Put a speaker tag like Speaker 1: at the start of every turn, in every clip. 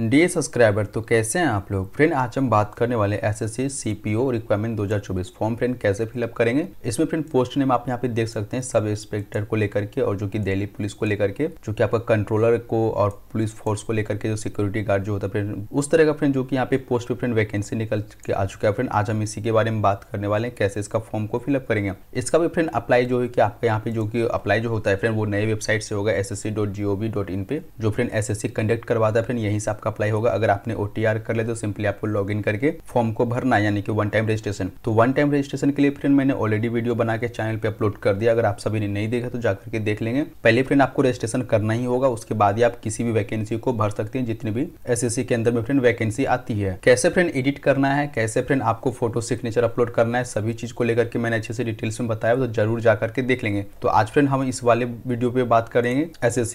Speaker 1: D subscriber तो कैसे हैं आप लोग फ्रेंड आज हम बात करने वाले S S C C P O requirement दो हज़ार चौबीस फॉर्म फ्रेंड कैसे फिलअप करेंगे इसमें फ्रेंड पोस्ट नेम आप यहाँ पे देख सकते हैं सब इंस्पेक्टर को लेकर के और जो कि दिल्ली पुलिस को लेकर के जो कि आपका कंट्रोलर को और पुलिस फोर्स को लेकर के जो सिक्योरिटी गार्ड जो होता है फ्रेंड उस तरह का फ्रेंड जो कि यहाँ पे पोस्ट पे फ्रेंड वैकेंसी निकल के आ चुका है फ्रेंड आज हम इसी के बारे में बात करने वाले हैं कैसे इसका फॉर्म को फिलअप करेंगे इसका भी फ्रेंड अप्लाई जो है कि आपका यहाँ पे जो कि अप्लाई जो होता है फ्रेंड वो नए वेबसाइट से होगा S S C dot G O V dot in पे जो friend S S C conduct करवाता है फ्रेंड यहीं से आप आपका अप्लाई होगा अगर आपने ओ कर ले तो सिंपली आपको लॉग करके फॉर्म को भरना है यानी कि वन टाइम रजिस्ट्रेशन तो वन टाइम रजिस्ट्रेशन के लिए फ्रेंड मैंने ऑलरेडी वीडियो बना के चैनल पर अपलोड कर दिया अगर आप सभी ने नहीं देखा तो जाकर के देख लेंगे पहले फ्रेंड आपको रजिस्ट्रेशन करना ही होगा उसके बाद ही आप किसी भी वैकेंसी को भर सकते हैं जितनी भी एस के अंदर में फ्रेंड वैकेंसी आती है कैसे फ्रेंड एडिट करना है कैसे फ्रेंड आपको फोटो सिग्नेचर अपलोड करना है सभी चीज को लेकर के मैंने अच्छे से डिटेल्स में बताया तो जरूर जाकर के देख लेंगे तो आज फ्रेंड हम इस वाले वीडियो पे बात करेंगे एस एस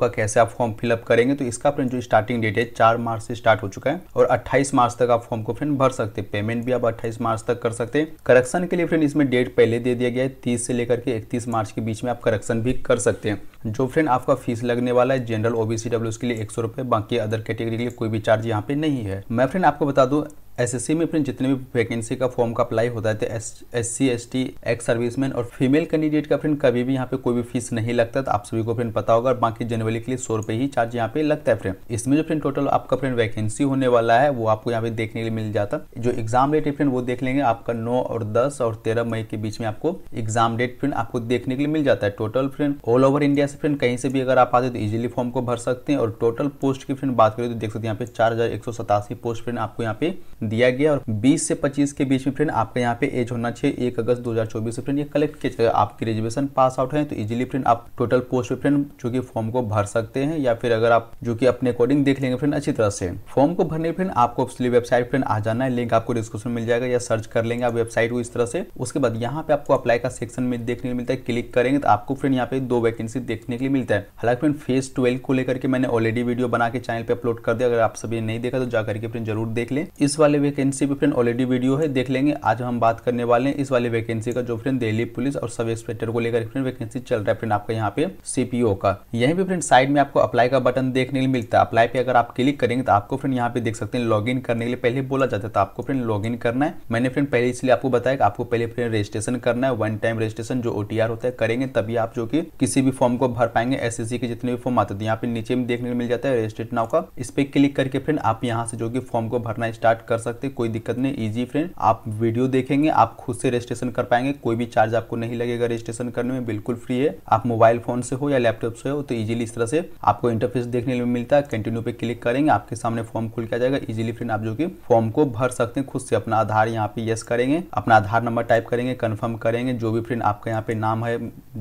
Speaker 1: का कैसे आप फॉर्म फिलअप करेंगे तो इसका फ्रेंड जो स्टार्टिंग डेट है चार मार्च से स्टार्ट हो चुका है और अट्ठाईस मार्च तक आप फॉर्म को फ्रेंड भर सकते हैं पेमेंट भी आप अट्ठाईस मार्च तक कर सकते हैं करेक्शन के लिए फ्रेंड इसमें डेट पहले दे दिया गया है तीस से लेकर के इकतीस मार्च के बीच में आप करेक्शन भी कर सकते हैं जो फ्रेंड आपका फीस लगने वाला है जनरल ओबीसी डब्ल्यू के लिए एक सौ बाकी अदर कैटेगरी के लिए कोई भी चार्ज यहाँ पे नहीं है मैं फ्रेंड आपको बता दू एसएससी में फिर जितने भी वैकेंसी का फॉर्म का अप्लाई होता है तो S C S T ex serviceman और फीमेल कैंडिडेट का फ्रेंड कभी भी यहाँ पे कोई भी फीस नहीं लगता तो आप सभी को फ्रेंड पता होगा बाकी जनवरी के लिए सौ रुपए ही चार्ज यहाँ पे लगता है फ्रेंड इसमें जो फ्रेंड टोटल आपका फ्रेंड वैकेंसी होने वाला है वो आपको यहाँ पे देखने के लिए मिल जाता जो एग्जाम डेट है फ्रेंड वो देख लेंगे आपका नौ और दस और तेरह मई के बीच में आपको एग्जाम डेट फ्रेंड आपको देखने के लिए मिल जाता है total friend all over India से फ्रेंड कहीं से भी अगर आप आते तो इजिली फॉर्म को भर सकते हैं और टोटल पोस्ट की फ्रेंड बात करें तो देख सकते हैं यहाँ पे चार पोस्ट फ्रेंड आपको यहाँ पे दिया गया और 20 से 25 के बीच में फ्रेंड आपका यहाँ पे एज होना चाहिए एक अगस्त 2024 से फ्रेंड ये कलेक्ट किया जाएगा आप ग्रेजुएशन पास आउट हैं तो इजीली फ्रेंड आप टोटल पोस्ट पे फ्रेंड जो कि फॉर्म को भर सकते हैं या फिर अगर आप जो कि अपने अकॉर्डिंग देख लेंगे फ्रेंड अच्छी तरह से फॉर्म को भरने फ्रेंड आपको वेबसाइट फ्रेंड आ जाना है लिंक आपको डिस्क्रिप्शन मिल जाएगा या सर्च कर लेंगे आप वेबसाइट को इस तरह से उसके बाद यहाँ पे आपको अप्लाई का सेक्शन में देखने को मिलता है क्लिक करेंगे तो आपको फ्रेंड यहाँ पे दो वैकेंसी देखने के लिए मिलता है हालांकि फ्रेंड फेज ट्वेल्व को लेकर के मैंने ऑलरेडी वीडियो बना के चैनल पे अपलोड कर दिया अगर आप सभी नहीं देखा तो जाकर के फ्रेंड जरूर देख ले इस वाले वाले वैकेंसी भी फ्रेंड ऑलरेडी वीडियो है देख लेंगे आज हम बात करने वाले हैं इस वाले वैकेंसी का जो फ्रेंड दिल्ली पुलिस और सब इंस्पेक्टर को लेकर फ्रेंड वैकेंसी चल रहा है फ्रेंड आपका यहाँ पे सीपीओ का यही भी फ्रेंड साइड में आपको अप्लाई का बटन देखने के लिए मिलता है अप्लाई पे अगर आप क्लिक करेंगे तो आपको फ्रेंड यहाँ पे देख सकते हैं लॉग करने के लिए पहले बोला जाता था तो आपको फ्रेंड लॉग करना है मैंने फ्रेंड पहले इसलिए आपको बताया कि आपको पहले फ्रेंड रजिस्ट्रेशन करना है वन टाइम रजिस्ट्रेशन जो ओटीआर होता है करेंगे तभी आप जो कि किसी भी फॉर्म को भर पाएंगे एस के जितने भी फॉर्म आते थे तो यहाँ पे नीचे में देखने को मिल जाता है रजिस्ट्रेट नाव का इस पे क्लिक करके फ्रेंड आप यहाँ से जो कि फॉर्म को भरना स्टार्ट कर सकते कोई दिक्कत नहीं इजी फ्रेंड आप वीडियो देखेंगे आप खुद से रजिस्ट्रेशन कर पाएंगे कोई भी चार्ज आपको नहीं लगेगा रजिस्ट्रेशन करने में बिल्कुल फ्री है आप मोबाइल फोन से हो या लैपटॉप से हो तो इजीली इस तरह से आपको इंटरफेस देखने में मिलता है कंटिन्यू पे क्लिक करेंगे आपके सामने फॉर्म खुल के जाएगा इजिली फ्रेंड आप जो कि फॉर्म को भर सकते हैं खुद से अपना आधार यहाँ पे यस करेंगे अपना आधार नंबर टाइप करेंगे कन्फर्म करेंगे जो भी फ्रेंड आपका यहाँ पे नाम है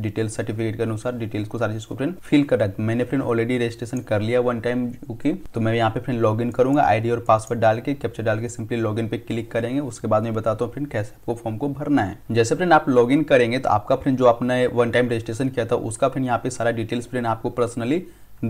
Speaker 1: डिटेल सर्टिफिकेट के अनुसार डिटेल्स को सारी चीज को फ्रेंड फिल कर रखा मैंने फ्रेंड ऑलरेडी रजिस्ट्रेशन कर लिया वन टाइम ओके तो मैं यहाँ पे फ्रेंड लॉग इन करूंगा आईडी और पासवर्ड डाल के कैप्चर डाल के सिंपली लॉगिन पे क्लिक करेंगे उसके बाद में बताता हूँ फ्रेंड कैसे आपको फॉर्म को भरना है जैसे फ्रेंड आप लॉगिन करेंगे तो आपका फ्रेंड जो आपने वन टाइम रजिस्ट्रेशन किया था उसका फ्रेंड यहाँ पे सारा डिटेल्स फ्रेंड आपको पर्सनली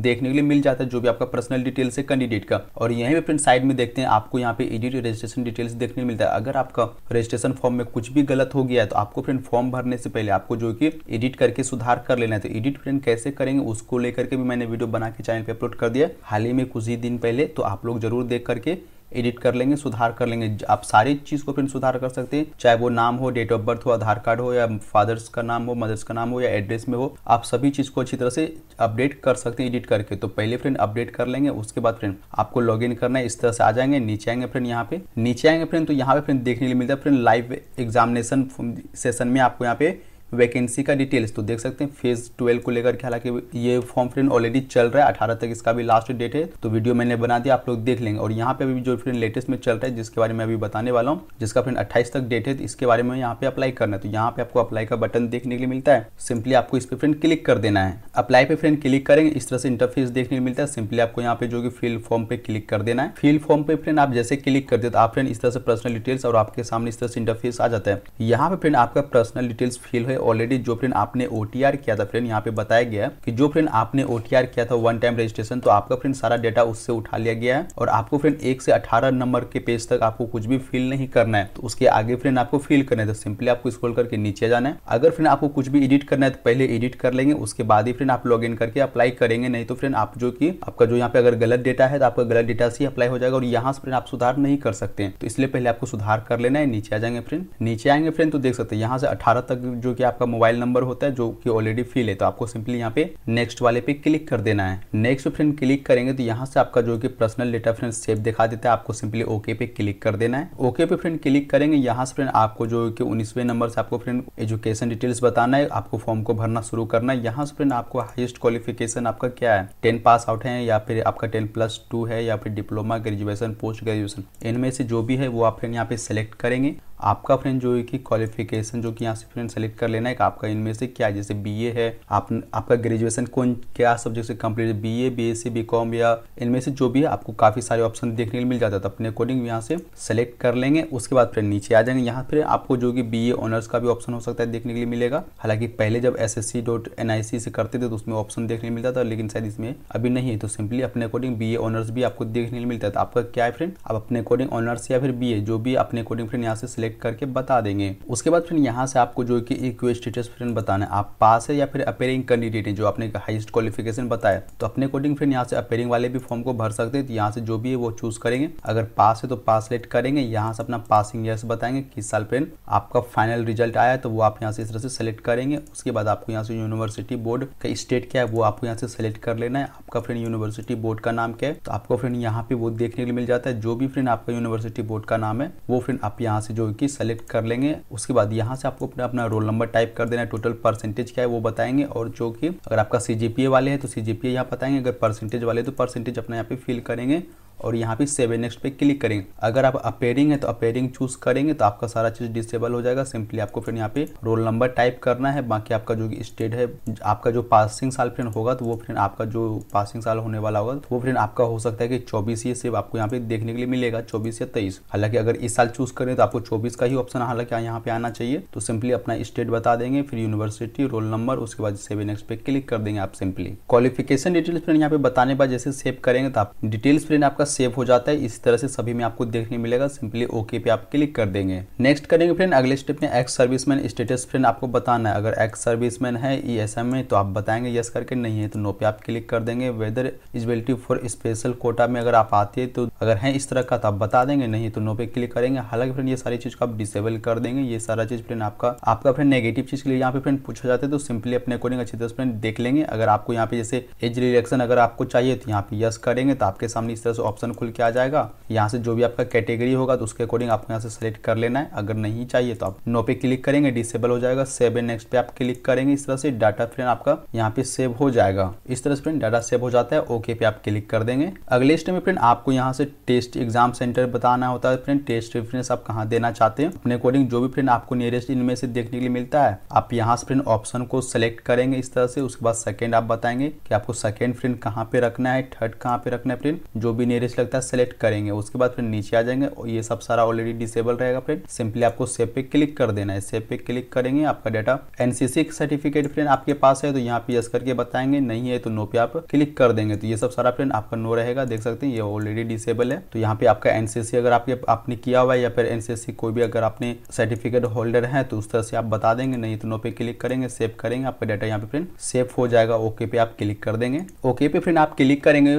Speaker 1: देखने के लिए मिल जाता है जो भी आपका पर्सनल डिटेल्स है कैंडिडेट का और यहीं पे फ्रेंड साइड में देखते हैं आपको यहाँ पे एडिट रजिस्ट्रेशन डिटेल्स देखने मिलता है अगर आपका रजिस्ट्रेशन फॉर्म में कुछ भी गलत हो गया है तो आपको फ्रेंड फॉर्म भरने से पहले आपको जो कि एडिट करके सुधार कर लेना है तो एडिट फ्रेंड कैसे करेंगे उसको लेकर के भी मैंने वीडियो बना के चैनल पर अपलोड कर दिया हाल ही में कुछ ही दिन पहले तो आप लोग जरूर देख करके एडिट कर लेंगे सुधार कर लेंगे आप सारी चीज़ को फिर सुधार कर सकते हैं चाहे वो नाम हो डेट ऑफ बर्थ हो आधार कार्ड हो या फादर्स का नाम हो मदर्स का नाम हो या एड्रेस में हो आप सभी चीज़ को अच्छी तरह से अपडेट कर सकते हैं एडिट करके तो पहले फ्रेंड अपडेट कर लेंगे उसके बाद फ्रेंड आपको लॉग इन करना है इस तरह से आ जाएंगे नीचे आएंगे फ्रेंड यहाँ पे नीचे आएंगे फ्रेंड तो यहाँ पे फ्रेंड देखने के लिए मिलता है फ्रेंड लाइव एग्जामिनेशन सेशन में आपको यहाँ पे वैकेंसी का डिटेल्स तो देख सकते हैं फेज ट्वेल्व को लेकर के हालांकि ये फॉर्म फ्रेंड ऑलरेडी चल रहा है अठारह तक इसका भी लास्ट डेट है तो वीडियो मैंने बना दिया आप लोग देख लेंगे और यहाँ पे अभी जो फ्रेंड लेटेस्ट में चल रहा है जिसके बारे में अभी बताने वाला हूँ जिसका फ्रेंड अट्ठाईस तक डेट है तो इसके बारे में यहाँ पे अप्लाई करना है तो यहाँ पे आपको अप्लाई का बटन देखने के लिए मिलता है सिंपली आपको इस पर फ्रेंड क्लिक कर देना है अप्लाई पे फ्रेंड क्लिक करेंगे इस तरह से इंटरफेस देखने को मिलता है सिंपली आपको यहाँ पे जो कि फिल फॉर्म पे क्लिक कर देना है फिल फॉर्म पे फ्रेंड आप जैसे क्लिक कर देते तो आप फ्रेंड इस तरह से पर्सनल डिटेल्स और आपके सामने इस तरह से इंटरफेस आ जाता है यहाँ पे फ्रेंड आपका पर्सनल डिटेल्स फिल है ऑलरेडी जो फ्रेंड आपने ओ किया था फ्रेंड यहाँ पे बताया गया है कि जो फ्रेंड आपने ओ किया था वन टाइम रजिस्ट्रेशन तो आपका फ्रेंड सारा डेटा उससे उठा लिया गया है और आपको फ्रेंड एक से अठारह नंबर के पेज तक आपको कुछ भी फिल नहीं करना है तो उसके आगे फ्रेंड आपको फिल करना है तो सिंपली आपको स्क्रॉल करके नीचे जाना है अगर फ्रेंड आपको कुछ भी एडिट करना है तो पहले एडिट कर लेंगे उसके बाद ही फ्रेंड आप लॉग करके अप्लाई करेंगे नहीं तो फ्रेंड आप जो कि आपका जो यहाँ पे अगर गलत डेटा है तो आपका गलत डेटा से अप्लाई हो जाएगा और यहाँ से फ्रेंड आप सुधार नहीं कर सकते हैं तो इसलिए पहले आपको सुधार कर लेना है नीचे आ जाएंगे फ्रेंड नीचे आएंगे फ्रेंड तो देख सकते हैं यहाँ से अठारह तक जो कि आपका मोबाइल नंबर होता है जो कि ऑलरेडी फिल है तो आपको सिंपली यहाँ पे नेक्स्ट वाले पे क्लिक कर देना है नेक्स्ट फ्रेंड क्लिक करेंगे तो यहाँ से आपका जो कि पर्सनल डेटा फ्रेंड सेव दिखा देता है आपको सिंपली ओके पे क्लिक कर देना है ओके पे फ्रेंड क्लिक करेंगे यहाँ से फ्रेंड आपको जो कि उन्नीसवें नंबर से आपको फ्रेंड एजुकेशन डिटेल्स बताना है आपको फॉर्म को भरना शुरू करना है यहाँ से फ्रेंड आपको हाइस्ट क्वालिफिकेशन आपका क्या है टेन पास आउट है या फिर आपका टेन प्लस टू है या फिर डिप्लोमा ग्रेजुएशन पोस्ट ग्रेजुएशन इनमें से जो भी है वो आप फ्रेंड यहाँ पे सेलेक्ट करेंगे आपका फ्रेंड जो है कि क्वालिफिकेशन जो कि यहाँ से फ्रेंड सेलेक्ट कर लेना है कि आपका इनमें से क्या जैसे बी ए है आप आपका ग्रेजुएशन कौन क्या सब्जेक्ट से है B A B S C B com या इनमें से जो भी है आपको काफ़ी सारे ऑप्शन देखने को मिल जाता था तो अपने अकॉर्डिंग यहाँ से सेलेक्ट कर लेंगे उसके बाद फ्रेंड नीचे आ जाएंगे यहाँ फिर आपको जो कि बी ए ऑनर्स का भी ऑप्शन हो सकता है देखने के लिए मिलेगा हालांकि पहले जब S S C dot N I C से करते थे तो उसमें ऑप्शन देखने को मिलता था लेकिन शायद इसमें अभी नहीं है तो सिंपली अपने अकॉर्डिंग बी ए ऑनर्स भी आपको देखने को मिलता था तो आपका क्या है फ्रेंड आप अपने अकॉर्डिंग ऑनर्स या फिर बी ए जो भी अपने अकॉर्डिंग फ्रेंड यहाँ से चेक करके बता देंगे उसके बाद फिर यहाँ से आपको जो कि इक्वे स्टेटस फ्रेंड बताना है आप पास है या फिर अपेयरिंग कैंडिडेट है जो आपने हाइस्ट क्वालिफिकेशन बताया तो अपने अकॉर्डिंग फ्रेंड यहाँ से अपेयरिंग वाले भी फॉर्म को भर सकते हैं तो यहाँ से जो भी है वो चूज करेंगे अगर पास है तो पास लेट करेंगे यहाँ से अपना पासिंग ईयर बताएंगे किस साल फ्रेंड आपका फाइनल रिजल्ट आया तो वो आप यहाँ से इस तरह से सेलेक्ट करेंगे उसके बाद आपको यहाँ से यूनिवर्सिटी बोर्ड का स्टेट क्या है वो आपको यहाँ से सेलेक्ट कर लेना है आपका फ्रेंड यूनिवर्सिटी बोर्ड का नाम क्या है तो आपको फ्रेंड यहाँ पे वो देखने के लिए मिल जाता है जो भी फ्रेंड आपका यूनिवर्सिटी बोर्ड का नाम है वो फ्रेंड आप यहाँ से जो कि की सेलेक्ट कर लेंगे उसके बाद यहाँ से आपको अपना अपना रोल नंबर टाइप कर देना है टोटल परसेंटेज क्या है वो बताएंगे और जो कि अगर आपका सी वाले हैं तो सी जी पी यहाँ बताएंगे अगर परसेंटेज वाले तो परसेंटेज अपना यहाँ पे फिल करेंगे और यहाँ पे सेवन नेक्स्ट पे क्लिक करेंगे अगर आप अपेयरिंग है तो अपेयरिंग चूज करेंगे तो आपका सारा चीज डिसेबल हो जाएगा सिंपली आपको फिर यहाँ पे रोल नंबर टाइप करना है बाकी आपका जो स्टेट है आपका जो पासिंग साल फ्रेंड होगा तो वो फ्रेंड आपका जो पासिंग साल होने वाला होगा तो वो फ्रेंड आपका हो सकता है कि चौबीस ये सिर्फ आपको यहाँ पे देखने के लिए मिलेगा चौबीस या तेईस हालांकि अगर इस साल चूज करें तो आपको चौबीस का ही ऑप्शन हालांकि यहाँ पे आना चाहिए तो सिंपली अपना स्टेट बता देंगे फिर यूनिवर्सिटी रोल नंबर उसके बाद सेवन नेक्स्ट पे क्लिक कर देंगे आप सिंपली क्वालिफिकेशन डिटेल्स फ्रेंड यहाँ पे बताने बाद जैसे सेव करेंगे तो आप डिटेल्स फ्रेंड आपका सेव हो जाता है इस तरह से सभी में आपको देखने मिलेगा सिंपली ओके पे आप क्लिक कर देंगे नेक्स्ट करेंगे फ्रेंड अगले स्टेप में एक्स सर्विसमैन स्टेटस फ्रेंड आपको बताना है अगर एक्स सर्विसमैन है ई एस एम में तो आप बताएंगे यस करके नहीं है तो नो पे आप क्लिक कर देंगे whether eligibility for special quota में अगर आप आते हैं तो अगर है इस तरह का तो आप बता देंगे नहीं तो नो पे क्लिक करेंगे हालांकि फ्रेंड ये सारी चीज़ को आप डिसेबल कर देंगे ये सारा चीज़ फ्रेंड आपका आपका फ्रेंड नेगेटिव चीज़ के लिए यहाँ पे फ्रेंड पूछा जाता है तो सिंपली अपने अकॉर्डिंग अच्छी तरह फ्रेंड देख लेंगे अगर आपको यहाँ पे जैसे एज रिलेक्शन अगर आपको चाहिए तो यहाँ पे यस करेंगे तो आपके सामने इस तरह से ऑप्शन खुल के आ जाएगा यहाँ से जो भी आपका कैटेगरी होगा तो उसके अकॉर्डिंग आपको यहाँ से सेलेक्ट कर लेना है अगर नहीं चाहिए तो आप नो पे क्लिक करेंगे डिसेबल हो जाएगा सेव एंड नेक्स्ट पे आप क्लिक करेंगे इस तरह से डाटा फ्रेंड आपका यहाँ पे सेव हो जाएगा इस तरह से फ्रेंड डाटा सेव हो जाता है ओके पे आप क्लिक कर देंगे अगले स्टेप में फ्रेंड आपको यहाँ से टेस्ट एग्जाम सेंटर बताना होता है फ्रेंड टेस्ट रेफरेंस आप कहाँ देना चाहते हैं अपने अकॉर्डिंग जो भी फ्रेंड आपको नियरेस्ट इनमें से देखने के लिए मिलता है आप यहाँ से फ्रेंड ऑप्शन को सेलेक्ट करेंगे इस तरह से उसके बाद सेकेंड आप बताएंगे कि आपको सेकेंड फ्रेंड कहाँ पे रखना है थर्ड कहाँ पे रखना है फ्रेंड जो भी नियरेस्ट नियरेस्ट लगता है सेलेक्ट करेंगे उसके बाद फिर नीचे आ जाएंगे और ये सब सारा ऑलरेडी डिसेबल रहेगा फ्रेंड सिंपली आपको सेव पे क्लिक कर देना है सेव पे क्लिक करेंगे आपका डाटा एनसीसी सर्टिफिकेट फ्रेंड आपके पास है तो यहाँ पे यस करके बताएंगे नहीं है तो नो पे आप क्लिक कर देंगे तो ये सब सारा फ्रेंड आपका नो रहेगा देख सकते हैं ये ऑलरेडी डिसेबल है तो यहाँ पे आपका एनसीसी अगर आपके आपने किया हुआ है या फिर एनसीसी कोई भी अगर आपने सर्टिफिकेट होल्डर है तो उस तरह से आप बता देंगे नहीं तो नो पे क्लिक करेंगे सेव करेंगे आपका डाटा यहाँ पे फ्रेंड सेव हो जाएगा ओके पे आप क्लिक कर देंगे ओके पे फ्रेंड आप क्लिक करेंगे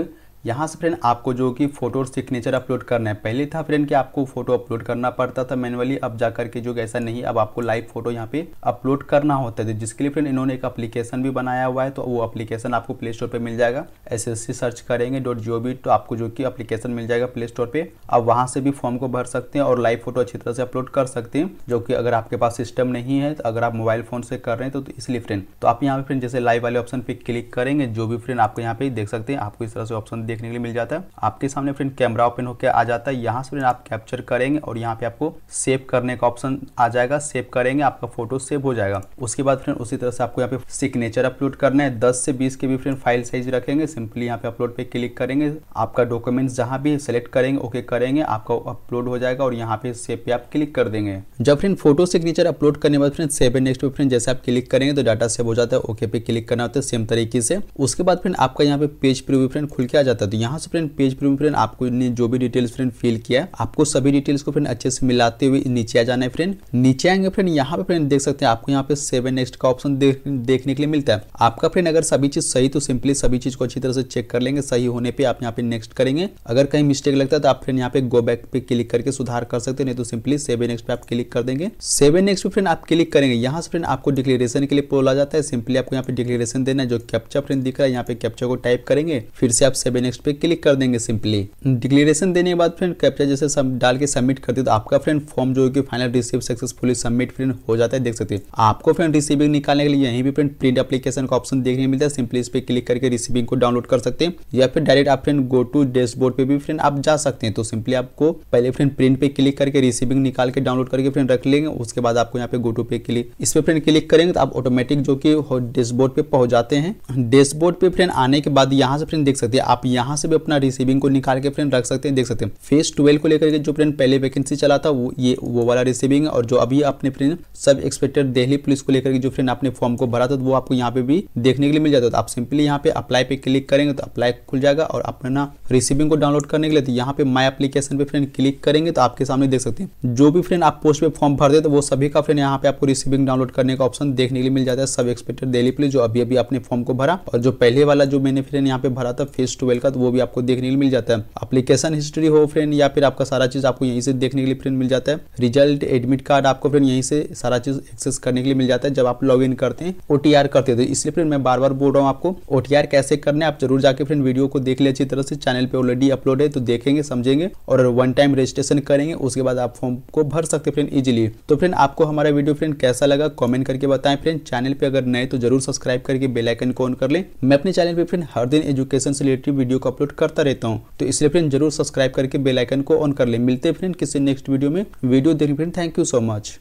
Speaker 1: यहाँ से फ्रेंड आपको जो कि फोटो सिग्नेचर अपलोड करना है पहले था फ्रेंड कि आपको फोटो अपलोड करना पड़ता था मैनुअली अब जा करके जो ऐसा नहीं अब आपको लाइव फोटो यहाँ पे अपलोड करना होता है तो जिसके लिए फ्रेंड इन्होंने एक अपलीकेशन भी बनाया हुआ है तो वो अपलीकेशन आपको प्ले स्टोर पर मिल जाएगा एस एस सर्च करेंगे डॉट जियो तो आपको जो कि अपलीकेशन मिल जाएगा प्ले स्टोर पर आप वहाँ से भी फॉर्म को भर सकते हैं और लाइव फोटो अच्छी तरह से अपलोड कर सकते हैं जो कि अगर आपके पास सिस्टम नहीं है तो अगर आप मोबाइल फोन से कर रहे हैं तो, तो इसलिए फ्रेंड तो आप यहाँ पे फ्रेंड जैसे लाइव वाले ऑप्शन पे क्लिक करेंगे जो भी फ्रेंड आपको यहाँ पे देख सकते हैं आपको इस तरह से ऑप्शन देखने के लिए मिल जाता है आपके सामने फ्रेंड कैमरा ओपन होकर आ जाता है यहाँ से फ्रेंड आप कैप्चर करेंगे और यहाँ पे आपको सेव करने का ऑप्शन आ जाएगा सेव करेंगे आपका फोटो सेव हो जाएगा उसके बाद फ्रेंड उसी तरह से आपको यहाँ पे सिग्नेचर अपलोड करना है दस से बीस के भी फ्रेंड फाइल साइज रखेंगे सिंपली यहाँ पे अपलोड पे क्लिक करेंगे आपका डॉक्यूमेंट जहाँ भी सेलेक्ट करेंगे ओके करेंगे आपका अपलोड हो जाएगा और यहाँ पे सेव पे आप क्लिक कर देंगे जब फ्रेंड फोटो सिग्नेचर अपलोड करने बाद फ्रेंड सेव एंड नेक्स्ट पे फ्रेंड जैसे आप क्लिक करेंगे तो डाटा सेव हो जाता है ओके पे क्लिक करना होता है सेम तरीके से उसके बाद फ्रेंड आपका यहाँ पे पेज प्रीव्यू फ्रेंड खुल के आ जाता है जाता है तो यहाँ से फ्रेंड पेज पर फ्रेंड आपको जो भी डिटेल्स फ्रेंड फिल किया है आपको सभी डिटेल्स को फ्रेंड अच्छे से मिलाते हुए नीचे आ जाना है फ्रेंड नीचे आएंगे फ्रेंड यहाँ पे फ्रेंड देख सकते हैं आपको यहाँ पे सेवन नेक्स्ट का ऑप्शन देखने के लिए मिलता है आपका फ्रेंड अगर सभी चीज सही तो सिंपली सभी चीज को अच्छी तरह से चेक कर लेंगे सही होने पर आप यहाँ पे नेक्स्ट करेंगे अगर कहीं मिस्टेक लगता है तो आप फ्रेंड यहाँ पे गो बैक पे क्लिक करके सुधार कर सकते हैं नहीं तो सिंपली सेवन नेक्स्ट पे आप क्लिक कर देंगे सेवन नेक्स्ट पे फ्रेंड आप क्लिक करेंगे यहाँ से फ्रेंड आपको डिक्लेरेशन के लिए बोला जाता है सिंपली आपको यहाँ पे डिक्लेरेशन देना है जो कैप्चा फ्रेंड दिख रहा है यहाँ पे कैप्चा को टाइप करेंगे फिर से आप सेवन नेक्स्ट पे क्लिक कर देंगे सिंपली डिक्लेरेशन देने के बाद फ्रेंड कैप्चा जैसे सब डाल के सबमिट करते तो आपका फ्रेंड फॉर्म जो है कि final receive successfully submit friend हो जाता है देख सकते हैं आपको फ्रेंड रिसीविंग निकालने के लिए यहीं भी फ्रेंड प्रिंट एप्लीकेशन का ऑप्शन देखने मिलता है सिंपली इस पर क्लिक करके रिसीविंग को डाउनलोड कर सकते हैं या फिर डायरेक्ट आप फ्रेंड गो टू डैशबोर्ड पे भी फ्रेंड आप जा सकते हैं तो सिंपली आपको पहले फ्रेंड प्रिंट पे क्लिक करके रिसीविंग निकाल के डाउनलोड करके फ्रेंड रख लेंगे उसके बाद आपको यहाँ पे गो टू पे क्लिक इस पर फ्रेंड क्लिक करेंगे तो आप ऑटोमेटिक जो कि डैशबोर्ड पे पहुंच जाते हैं डैशबोर्ड पे फ्रेंड आने के बाद यहाँ से फ्रेंड देख सकते हैं आप यहाँ यहाँ से भी अपना रिसीविंग को निकाल के फ्रेंड रख सकते हैं देख सकते हैं फेस ट्वेल्व को लेकर के जो फ्रेंड पहले वैकेंसी चला था वो ये वो वाला रिसीविंग और जो अभी आपने फ्रेंड सब एक्सपेक्टेड दिल्ली पुलिस को लेकर जो फ्रेंड आपने फॉर्म को भरा था तो वो आपको यहाँ पे भी देखने के लिए मिल जाता था आप सिंपली यहाँ पे अप्लाई पे क्लिक करेंगे तो अप्लाई खुल जाएगा और अपना रिसीविंग को डाउनलोड करने के लिए तो यहाँ पे माई अपलीकेशन पे फ्रेंड क्लिक करेंगे तो आपके सामने देख सकते हैं जो भी फ्रेंड आप पोस्ट पे फॉर्म भरते तो वो सभी का फ्रेंड यहाँ पे आपको रिसीविंग डाउनलोड करने का ऑप्शन देखने के लिए मिल जाता है सब एक्सपेक्टेड दिल्ली पुलिस जो अभी अभी आपने फॉर्म को भरा और जो पहले वाला जो मैंने फ्रेंड यहाँ पे भरा था फेस ट्वेल्व का तो वो भी आपको देखने के लिए मिल जाता है अप्लीकेशन हिस्ट्री हो फ्रेंड या फिर आपका सारा चीज़ आपको यहीं से देखने के लिए फ्रेंड मिल जाता है रिजल्ट एडमिट कार्ड आपको फ्रेंड यहीं से सारा चीज़ एक्सेस करने के लिए मिल जाता है जब आप लॉग करते हैं ओ करते हैं तो इसलिए फ्रेंड मैं बार बार बोल रहा हूँ आपको ओ कैसे करना है आप जरूर जाकर फ्रेंड वीडियो को देख ले अच्छी तरह से चैनल पर ऑलरेडी अपलोड है तो देखेंगे समझेंगे और वन टाइम रजिस्ट्रेशन करेंगे उसके बाद आप फॉर्म को भर सकते फ्रेंड इजिली तो फ्रेंड आपको हमारा वीडियो फ्रेंड कैसा लगा कमेंट करके बताएं फ्रेंड चैनल पे अगर नए तो जरूर सब्सक्राइब करके बेल आइकन को ऑन कर लें मैं अपने चैनल पे फ्रेंड हर दिन एजुकेशन से रिलेटेड वीडियो वीडियो को अपलोड करता रहता हूँ तो इसलिए फ्रेंड जरूर सब्सक्राइब करके बेलाइकन को ऑन कर ले मिलते हैं फ्रेंड किसी नेक्स्ट वीडियो में वीडियो देखने friend thank you so much